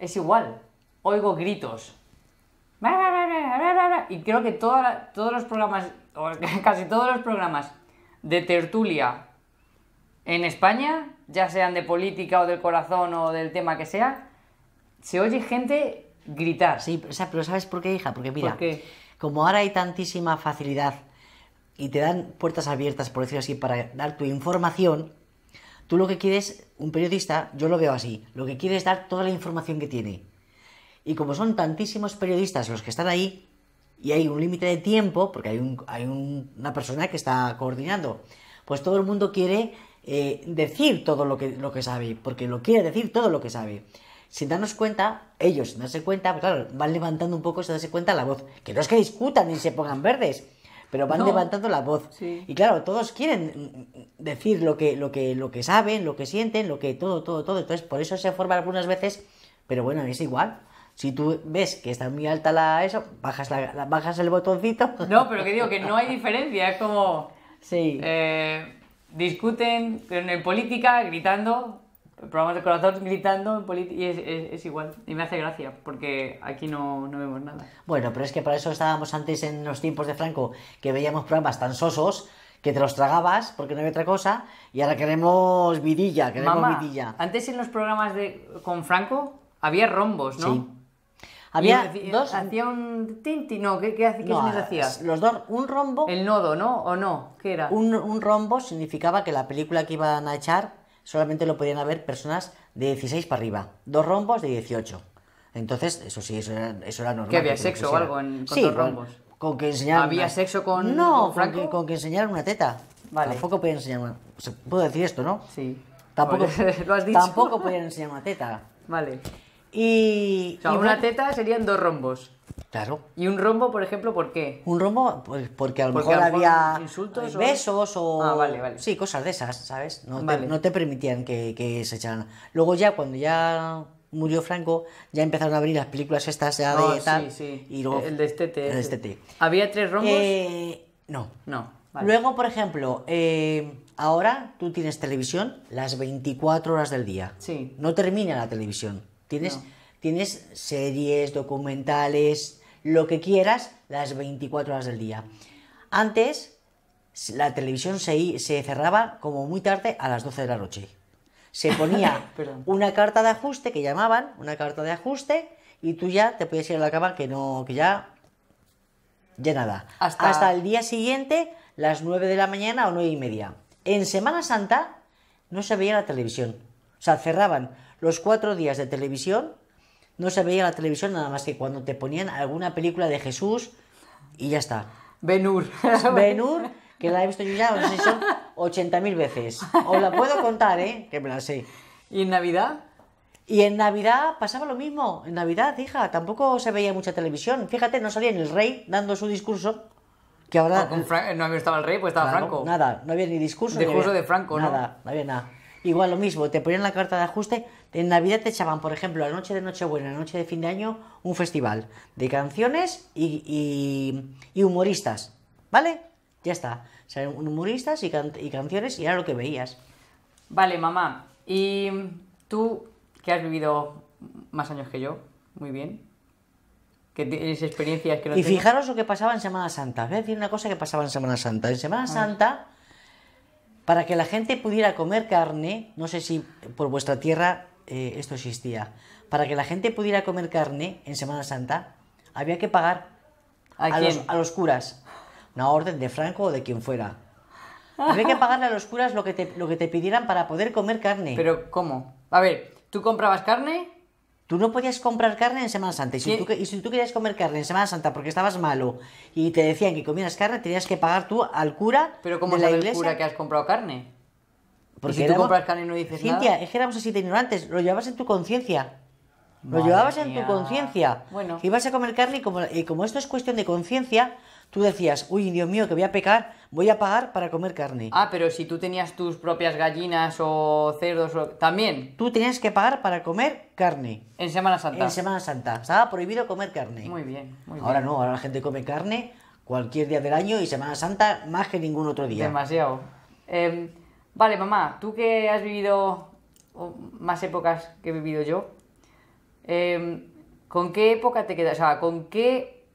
es igual. Oigo gritos. Y creo que todos los programas, casi todos los programas de tertulia en España, ya sean de política o del corazón o del tema que sea, se oye gente gritar. Sí, pero ¿sabes por qué, hija? Porque mira, como ahora hay tantísima facilidad y te dan puertas abiertas, por decirlo así, para dar tu información, Tú lo que quieres, un periodista, yo lo veo así, lo que quiere es dar toda la información que tiene. Y como son tantísimos periodistas los que están ahí, y hay un límite de tiempo, porque hay, una persona que está coordinando, pues todo el mundo quiere eh, decir todo lo que, sabe, porque lo quiere decir todo lo que sabe. Sin darnos cuenta, ellos sin darse cuenta, pues claro, van levantando un poco sin darse cuenta la voz. Que no es que discutan y se pongan verdes, pero van levantando la voz. Y claro, todos quieren decir lo que, lo, que, lo que saben, lo que sienten, lo que todo, todo, todo. Entonces, por eso se forma algunas veces, pero bueno, es igual. Si tú ves que está muy alta la eso, bajas, bajas el botoncito. No, pero que digo que no hay diferencia, es como... Sí. Eh, discuten en política gritando programas de corazón gritando y es, igual. Y me hace gracia, porque aquí no, vemos nada. Bueno, pero es que para eso estábamos antes en los tiempos de Franco, que veíamos programas tan sosos que te los tragabas porque no había otra cosa, y ahora queremos vidilla, queremos vidilla. Antes en los programas de con Franco había rombos, ¿no? Había dos. Hacía un tinti, no, ¿qué, qué, qué se les hacía? Los dos, un rombo. El nodo, ¿no? ¿O no? ¿Qué era? Un, un rombo significaba que la película que iban a echar solamente lo podían haber personas de 16 para arriba, dos rombos de 18. Entonces, eso sí, eso era, eso normal. ¿Que había sexo o algo en, con rombos? Con, con que enseñaran ¿Había sexo con.? No, con que, con que, enseñaran una teta. Vale. Tampoco podían enseñar una. puedo decir esto, ¿no? Sí. Tampoco, ¿Lo has dicho? tampoco podían enseñar una teta. Vale. Y, una teta serían dos rombos. Claro. ¿Y un rombo, por ejemplo, por qué? Un rombo, pues porque a lo, mejor, había insultos, besos o... Ah, vale, vale. Sí, cosas de esas, ¿sabes? No, te, permitían que, se echaran. Luego ya, cuando ya murió Franco, ya empezaron a abrir las películas estas de oh, Y el de este destete. ¿Había tres rombos? Eh, no. No. Luego, por ejemplo, eh, ahora tú tienes televisión las 24 horas del día. Sí. No termina la televisión. Tienes, series, documentales, lo que quieras, las 24 horas del día. Antes, la televisión se, cerraba como muy tarde a las 12 de la noche. Se ponía una carta de ajuste que llamaban, una carta de ajuste, y tú ya te podías ir a la cama que no, que ya, ya nada. Hasta, Hasta el día siguiente, las 9 de la mañana o 9 y media. En Semana Santa no se veía la televisión. O sea, cerraban los cuatro días de televisión no se veía la televisión nada más que cuando te ponían alguna película de Jesús y ya está. Benur. Benur, que la he visto yo ya, no 80.000 veces. Os la puedo contar, ¿eh? Que me la sé. ¿Y en Navidad? Y en Navidad pasaba lo mismo. En Navidad, hija, tampoco se veía mucha televisión. Fíjate, no salía el rey dando su discurso. Que ahora. Ah, no no el rey, pues estaba Franco. Nada, no había ni discurso. Discurso de Franco, ¿no? Nada, no había nada. Igual lo mismo, te ponían la carta de ajuste en Navidad te echaban, por ejemplo, la noche de Nochebuena, la noche de fin de año, un festival de canciones y, humoristas, ¿vale? Ya está. O humoristas y, canciones y era lo que veías. Vale, mamá. ¿Y tú, que has vivido más años que yo, muy bien, que tienes experiencias que no Y fijaros lo que pasaba en Semana Santa. Voy a decir una cosa que pasaba en Semana Santa. En Semana ah. Santa, para que la gente pudiera comer carne, no sé si por vuestra tierra eh, esto existía. Para que la gente pudiera comer carne en Semana Santa, había que pagar a, los, curas. Una orden de Franco o de quien fuera. Había que pagarle a los curas lo que, te, lo que te pidieran para poder comer carne. Pero, ¿cómo? A ver, ¿tú comprabas carne? Tú no podías comprar carne en Semana Santa. Y si, tú, querías comer carne en Semana Santa porque estabas malo y te decían que comieras carne, tenías que pagar tú al cura. Pero ¿cómo la iglesia? cura que has comprado carne? Porque si tú compras carne y no dices Cintia, es que éramos así de ignorantes, lo llevabas en tu conciencia. Lo llevabas en tu conciencia. Bueno. ibas a comer carne y como, y como esto es cuestión de conciencia, tú decías, uy, Dios mío, que voy a pecar, voy a pagar para comer carne. Ah, pero si tú tenías tus propias gallinas o cerdos, también. Tú tenías que pagar para comer carne. En Semana Santa. En Semana Santa. Estaba prohibido comer carne. Muy bien, muy bien. Ahora no, ahora la gente come carne cualquier día del año y Semana Santa más que ningún otro día. Demasiado. Eh, Vale, mamá, tú que has vivido más épocas que he vivido yo, em, ¿con qué época te quedas? O sea, ¿con qué,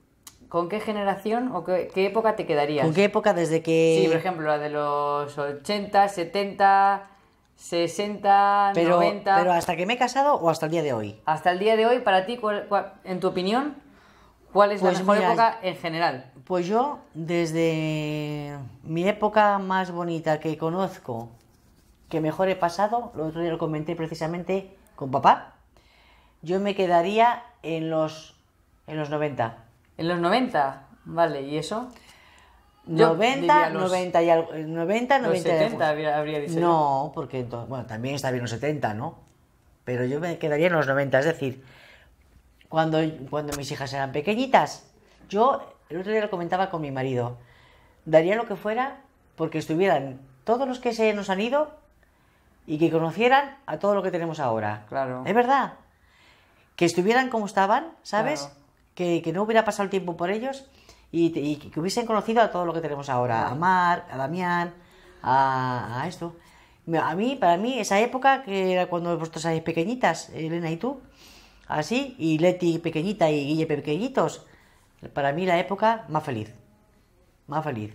con qué generación o qué, época te quedarías? ¿Con qué época desde que...? Sí, por ejemplo, la de los 80, 70... 60, 90. ¿Pero hasta que me he casado o hasta el día de hoy? Hasta el día de hoy, para ti, en tu opinión, ¿Cuál es la pues mejor época en general? Pues yo, desde mi época más bonita que conozco, que mejor he pasado, lo otro día lo comenté precisamente con papá, yo me quedaría en los, en los 90. ¿En los 90? Vale, ¿y eso? 90, 90 y algo, 90, eh, 90 los 70 habría, dicho No, porque también está bien los 70, ¿no? Pero yo me quedaría en los 90, es decir, cuando, mis hijas eran pequeñitas. Yo el otro día lo comentaba con mi marido. Daría lo que fuera porque estuvieran todos los que se nos han ido y que conocieran a todo lo que tenemos ahora. Claro. Es verdad. Que estuvieran como estaban, ¿sabes? Que, que, no hubiera pasado el tiempo por ellos y, que hubiesen conocido a todo lo que tenemos ahora. A Mar, a Damián, a, a, esto. A mí, para mí, esa época que era cuando vosotros erais pequeñitas, Elena y tú, Así, y Leti pequeñita y Guille pequeñitos, para mí la época más feliz. Más feliz.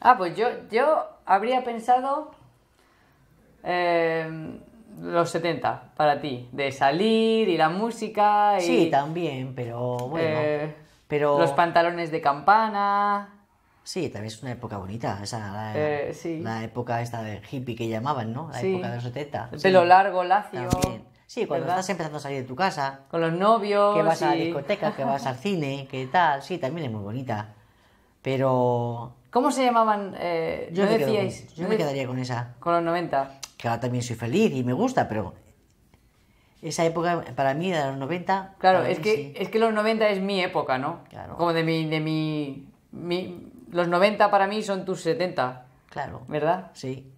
Ah, pues yo, yo habría pensado eh, los 70 para ti, de salir y la música. Y, sí, también, pero bueno. Eh, pero... Los pantalones de campana. Sí, también es una época bonita, esa la, eh, época esta de hippie que llamaban, ¿no? La época de los 70. De lo largo, lacio. Sí, cuando estás empezando a salir de tu casa. Con los novios. Que vas a discoteca, que vas al cine, que tal. Sí, también es muy bonita. Pero. ¿Cómo se llamaban? Eh, yo, ¿no decíais? yo me quedaría con esa. Con los 90. Que ahora también soy feliz y me gusta, pero. Esa época para mí de los 90. Claro, es que, es que los 90 es mi época, ¿no? Claro. Como de mi. De mi los 90 para mí son tus 70. Claro. ¿Verdad? Sí.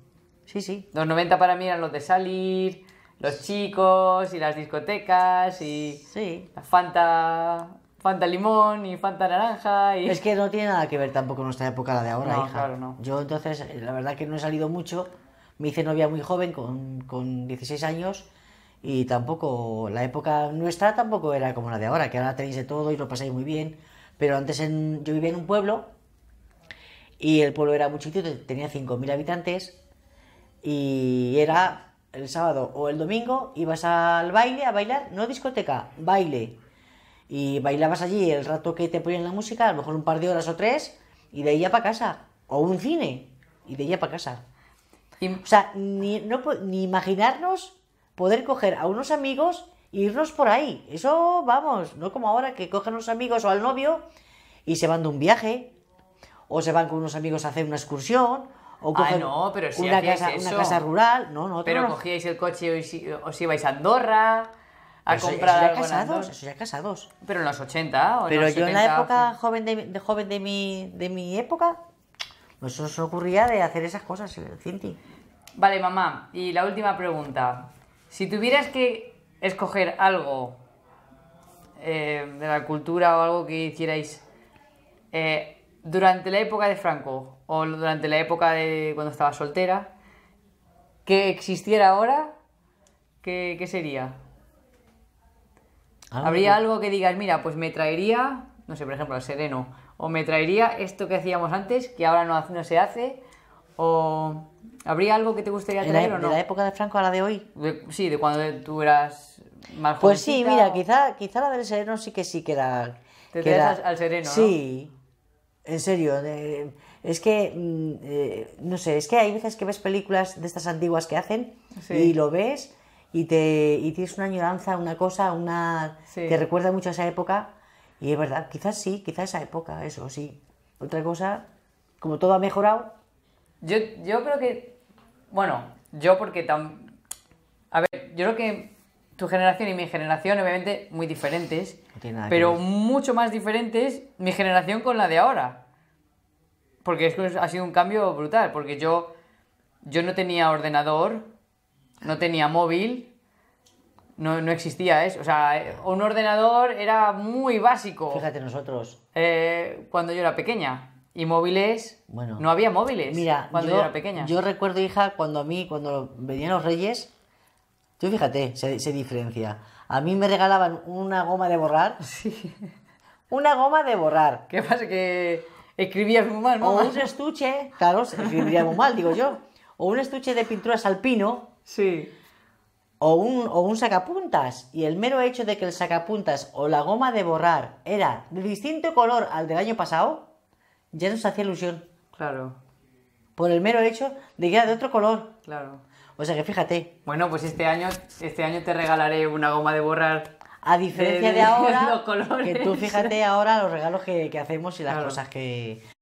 Sí, sí. Los 90 para mí eran los de salir, los chicos y las discotecas y sí. la Fanta, Fanta limón y Fanta naranja. Y... Es que no tiene nada que ver tampoco con nuestra época la de ahora, hija. Claro, no. Yo entonces, eh, la verdad que no he salido mucho. Me hice novia muy joven, con, con 16 años. Y tampoco, la época nuestra tampoco era como la de ahora, que ahora tenéis de todo y lo pasáis muy bien. Pero antes en, yo vivía en un pueblo y el pueblo era muy chiquito, tenía 5.000 habitantes y era el sábado o el domingo ibas al baile a bailar, no discoteca, baile. Y bailabas allí el rato que te ponían la música, a lo mejor un par de horas o tres, y de ahí ya para casa. O un cine, y de ahí ya para casa. O sea, ni, ni imaginarnos poder coger a unos amigos e irnos por ahí. Eso, vamos, no como ahora que cogen a unos amigos o al novio y se van de un viaje, o se van con unos amigos a hacer una excursión, ah, no, pero si una casa, una casa rural, no, no. Pero cogíais el coche y os, ibais a Andorra a comprar eso ya casados, eso ya casados. Pero en los 80 o Pero yo en la época joven, de, joven de mi, de mi época, pues se ocurría de hacer esas cosas, Cinti. Vale, mamá, y la última pregunta. Si tuvieras que escoger algo eh, de la cultura o algo que hicierais eh, durante la época de Franco o durante la época de cuando estaba soltera, que existiera ahora, ¿qué, qué sería? Ah, ¿Habría algo que digas, mira, pues me traería, no sé, por ejemplo, al sereno, o me traería esto que hacíamos antes, que ahora no, no se hace, o habría algo que te gustaría traer e- o no? De la época de Franco a la de hoy. sí, de cuando tú eras más Pues sí, mira, quizá, quizá la del sereno sí que sí que era... Te que al sereno, Sí. En serio, es que, mm, eh, no sé, es que hay veces que ves películas de estas antiguas que hacen y lo ves y, te, y tienes una añoranza, una cosa, una te recuerda mucho a esa época y es verdad, quizás sí, quizás esa época, eso sí. Otra cosa, como todo ha mejorado. Yo, yo creo que, bueno, yo porque tan... A ver, yo creo que tu generación y mi generación, obviamente, muy diferentes, pero mucho más diferentes mi generación con la de ahora. Porque es ha sido un cambio brutal, porque yo, yo no tenía ordenador, no tenía móvil, no, existía eso. O sea, un ordenador era muy básico. Fíjate nosotros. Eh, cuando yo era pequeña. Y móviles. Bueno. No había móviles. Mira, cuando era pequeña. Yo recuerdo, hija, cuando a mí, cuando venían los reyes, Tú fíjate, se, diferencia. A mí me regalaban una goma de borrar. Sí. Una goma de borrar. ¿Qué pasa? Que escribías muy mal, ¿no? O un estuche, claro, escribía muy mal, digo yo. O un estuche de pinturas alpino. Sí. O un, o un sacapuntas. Y el mero hecho de que el sacapuntas o la goma de borrar era de distinto color al del año pasado, ya nos hacía ilusión. Claro. Por el mero hecho de que era de otro color. Claro. O sea que fíjate. Bueno, pues este año, este año te regalaré una goma de borrar. A diferencia de, ahora, los que tú fíjate ahora los regalos que, hacemos y las cosas que,